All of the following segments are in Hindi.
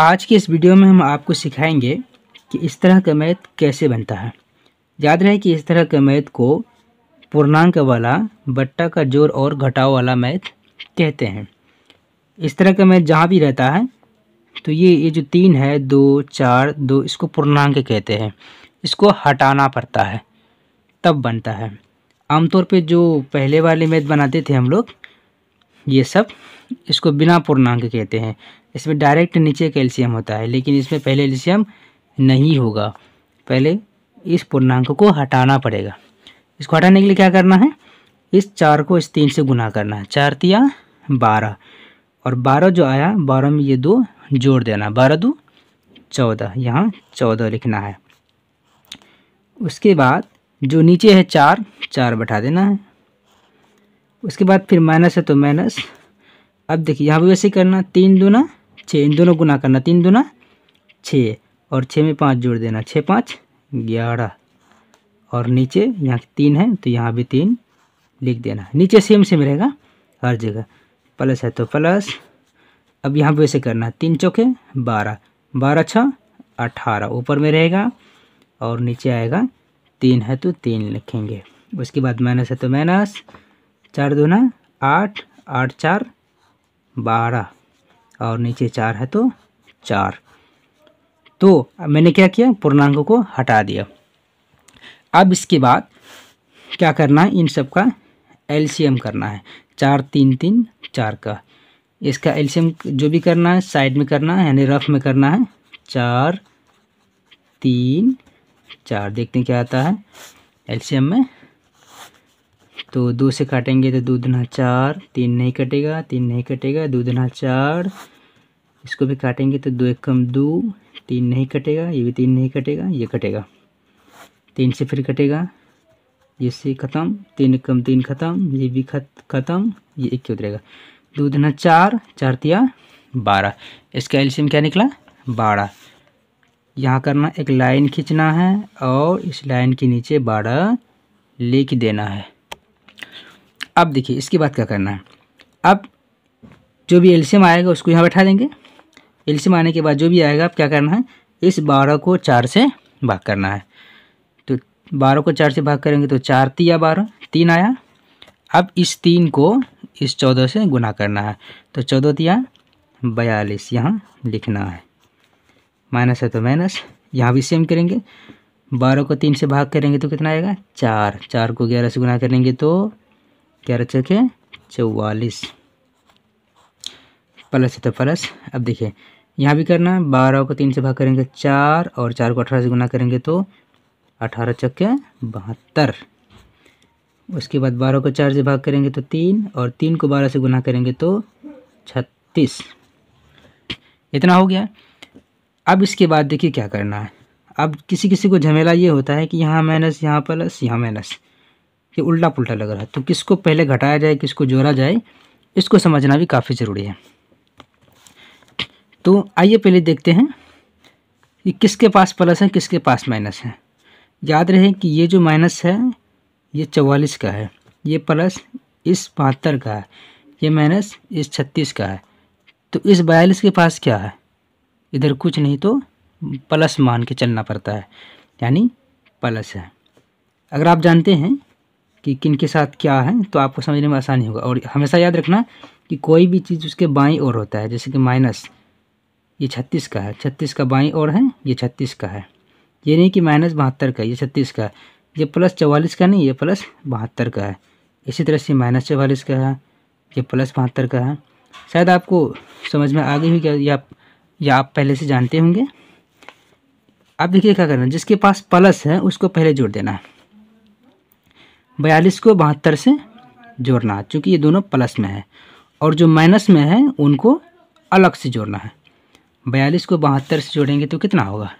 आज के इस वीडियो में हम आपको सिखाएंगे कि इस तरह का मैथ कैसे बनता है याद रहे कि इस तरह के मैथ को पूर्णांक वाला बट्टा का जोर और घटाव वाला मैथ कहते हैं इस तरह का मैथ जहाँ भी रहता है तो ये ये जो तीन है दो चार दो इसको पूर्णांक कहते हैं इसको हटाना पड़ता है तब बनता है आमतौर पे जो पहले वाले मैथ बनाते थे हम लोग ये सब इसको बिना पूर्णांक कहते हैं इसमें डायरेक्ट नीचे कैल्शियम होता है लेकिन इसमें पहले एल्शियम नहीं होगा पहले इस पूर्णांक को हटाना पड़ेगा इसको हटाने के लिए क्या करना है इस चार को इस तीन से गुना करना है चार तिया बारह और बारह जो आया बारह में ये दो जोड़ देना बारह दो चौदह यहाँ चौदह लिखना है उसके बाद जो नीचे है चार चार बैठा देना है उसके बाद फिर माइनस है तो माइनस अब देखिए यहाँ भी वैसे करना तीन दूना छः इन दोनों गुना करना तीन दुना छः और छः में पाँच जोड़ देना छः पाँच ग्यारह और नीचे यहाँ तीन है तो यहाँ भी तीन लिख देना नीचे सेम सेम रहेगा हर जगह प्लस है तो प्लस अब यहाँ पे वैसे करना तीन चौके बारह बारह छः अठारह ऊपर में रहेगा और नीचे आएगा तीन है तो तीन लिखेंगे उसके बाद माइनस है तो माइनस चार ना आठ आठ चार बारह और नीचे चार है तो चार तो मैंने क्या किया पूर्णांकों को हटा दिया अब इसके बाद क्या करना है इन सब का एल करना है चार तीन तीन चार का इसका एल जो भी करना है साइड में करना है यानी रफ में करना है चार तीन चार देखते हैं क्या आता है एल में तो दो से काटेंगे तो दो दुना चार तीन नहीं कटेगा तीन नहीं कटेगा दो दुना चार इसको भी काटेंगे तो दो एक कम दो तीन नहीं कटेगा ये भी तीन नहीं कटेगा ये कटेगा तीन से फिर कटेगा ये से ख़त्म तीन कम तीन ख़त्म ये भी ख़त्म ये एक उतरेगा दो दुना चार चार तिया बारह इसका एल्शियम क्या निकला बारह यहाँ करना एक लाइन खींचना है और इस लाइन के नीचे बारह लिख देना है अब देखिए इसके बाद क्या करना है अब जो भी एल्शियम आएगा उसको यहाँ बैठा देंगे एल्शियम आने के बाद जो भी आएगा अब क्या करना है इस बारह को चार से भाग करना है तो बारह को चार से भाग करेंगे तो चार तिया बारह तीन आया अब इस तीन को इस चौदह से गुना करना है तो चौदह तिया बयालीस यहाँ लिखना है माइनस है तो माइनस यहाँ भी सेम करेंगे बारह को तीन से भाग करेंगे तो कितना आएगा चार चार को ग्यारह से गुना करेंगे तो क्या रचे है चौवालीस प्लस है तो प्लस अब देखिए यहाँ भी करना है बारह को तीन से भाग करेंगे चार और चार को अठारह से गुना करेंगे तो अठारह चक्के बहत्तर उसके बाद बारह को चार से भाग करेंगे तो तीन और तीन को बारह से गुना करेंगे तो छत्तीस इतना हो गया अब इसके बाद देखिए क्या करना है अब किसी किसी को झमेला ये होता है कि यहाँ माइनस यहाँ प्लस यहाँ माइनस कि उल्टा पुल्टा लग रहा है तो किसको पहले घटाया जाए किसको जोड़ा जाए इसको समझना भी काफ़ी ज़रूरी है तो आइए पहले देखते हैं कि किसके पास प्लस है किसके पास माइनस है याद रहे कि ये जो माइनस है ये चवालीस का है ये प्लस इस बहत्तर का है ये माइनस इस छत्तीस का है तो इस बयालीस के पास क्या है इधर कुछ नहीं तो प्लस मान के चलना पड़ता है यानी प्लस है अगर आप जानते हैं कि किन के साथ क्या है तो आपको समझने में आसानी होगा और हमेशा याद रखना कि कोई भी चीज़ उसके बाई और होता है जैसे कि माइनस ये छत्तीस का है छत्तीस का बाई और है ये छत्तीस का है ये नहीं कि माइनस बहत्तर का ये छत्तीस का है ये प्लस चवालीस का नहीं ये प्लस बहत्तर का है इसी तरह से माइनस चवालीस का है ये प्लस बहत्तर का है शायद आपको समझ में आ गई हुई क्या या, या आप पहले से जानते होंगे आप देखिए क्या करना जिसके पास प्लस है उसको पहले जोड़ देना है बयालीस को बहत्तर से जोड़ना है चूँकि ये दोनों प्लस में है और जो माइनस में है उनको अलग से जोड़ना है बयालीस को बहत्तर से जोड़ेंगे तो कितना होगा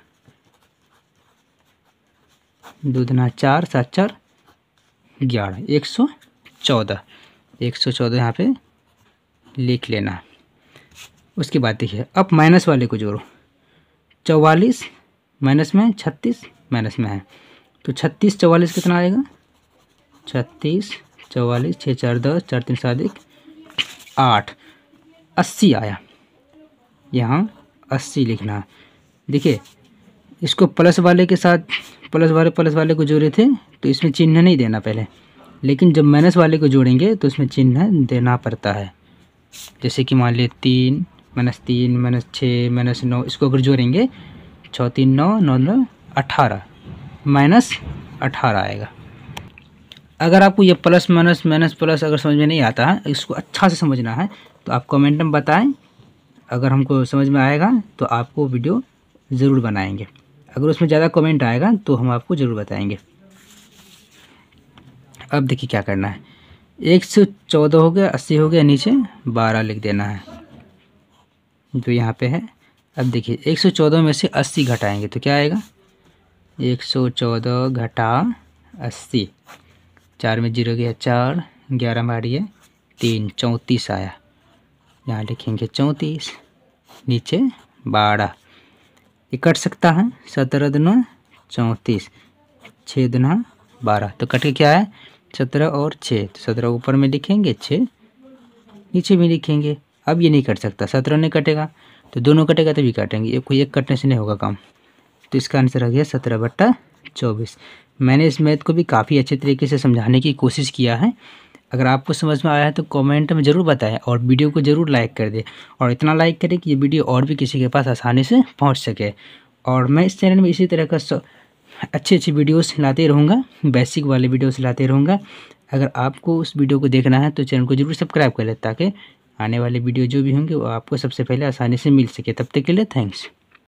दो दुना चार सात चार ग्यारह एक सौ चौदह एक सौ चौदह यहाँ पर लिख लेना उसके बाद देखिए अब माइनस वाले को जोड़ो चौवालीस माइनस में छत्तीस माइनस में है तो छत्तीस चौवालीस कितना आएगा छत्तीस चौवालीस छः चार दस चार तीन सात एक आठ अस्सी आया यहाँ अस्सी लिखना देखिए इसको प्लस वाले के साथ प्लस वाले प्लस वाले को जोड़े थे तो इसमें चिन्ह नहीं देना पहले लेकिन जब माइनस वाले को जोड़ेंगे तो उसमें चिन्ह देना पड़ता है जैसे कि मान लिए तीन माइनस तीन माइनस छः माइनस नौ इसको अगर जोड़ेंगे छः तीन नौ नौ नौ अठारह माइनस अठारह आएगा अगर आपको ये प्लस माइनस माइनस प्लस अगर समझ में नहीं आता है इसको अच्छा से समझना है तो आप कमेंट में बताएं अगर हमको समझ में आएगा तो आपको वीडियो ज़रूर बनाएंगे अगर उसमें ज़्यादा कमेंट आएगा तो हम आपको ज़रूर बताएंगे अब देखिए क्या करना है एक से चौदह हो गया अस्सी हो गया नीचे बारह लिख देना है जो यहाँ पर है अब देखिए एक सौ चौदह में से अस्सी घटाएँगे तो क्या आएगा एक सौ चौदह घटा अस्सी चार में जीरो गया चार ग्यारह में मारिए तीन चौंतीस आया यहाँ लिखेंगे चौंतीस नीचे बारह ये कट सकता है सत्रह दुना चौंतीस छः दुना बारह तो कट के क्या है सत्रह और छः तो सत्रह ऊपर में लिखेंगे छः नीचे भी लिखेंगे अब ये नहीं कट सकता सत्रह नहीं कटेगा तो दोनों कटेगा तभी काटेंगे ये कोई एक कटने से नहीं होगा काम तो इसका आंसर आ गया सत्रह बट्टा चौबीस मैंने इस मैथ को भी काफ़ी अच्छे तरीके से समझाने की कोशिश किया है अगर आपको समझ में आया है तो कमेंट में ज़रूर बताएं और वीडियो को ज़रूर लाइक कर दें और इतना लाइक करें कि ये वीडियो और भी किसी के पास आसानी से पहुंच सके और मैं इस चैनल में इसी तरह का अच्छी अच्छी वीडियोस लाते रहूँगा बेसिक वाले वीडियोस लाते रहूँगा अगर आपको उस वीडियो को देखना है तो चैनल को ज़रूर सब्सक्राइब कर लें ताकि आने वाले वीडियो जो भी होंगे वो आपको सबसे पहले आसानी से मिल सके तब तक के लिए थैंक्स